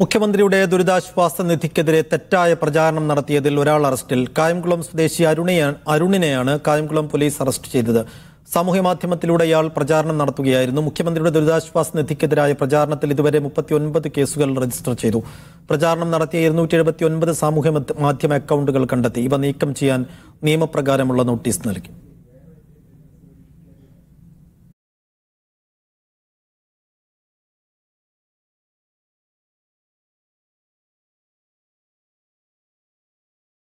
മുഖ്യമന്ത്രിയുടെ ദുരിതാശ്വാസ നിധിക്കെതിരെ തെറ്റായ പ്രചാരണം നടത്തിയതിൽ ഒരാൾ അറസ്റ്റിൽ കായംകുളം സ്വദേശി അരുണിയാണ് അരുണിനെയാണ് കായംകുളം പോലീസ് അറസ്റ്റ് ചെയ്തത് സാമൂഹ്യ മാധ്യമത്തിലൂടെ ഇയാൾ പ്രചാരണം നടത്തുകയായിരുന്നു മുഖ്യമന്ത്രിയുടെ ദുരിതാശ്വാസ നിധിക്കെതിരായ പ്രചാരണത്തിൽ ഇതുവരെ മുപ്പത്തിയൊൻപത് കേസുകൾ രജിസ്റ്റർ ചെയ്തു പ്രചാരണം നടത്തിയ ഇരുന്നൂറ്റി എഴുപത്തി ഒൻപത് സാമൂഹ്യ മാധ്യമ അക്കൗണ്ടുകൾ കണ്ടെത്തി ഇവ നീക്കം ചെയ്യാൻ നിയമപ്രകാരമുള്ള നോട്ടീസ് നൽകി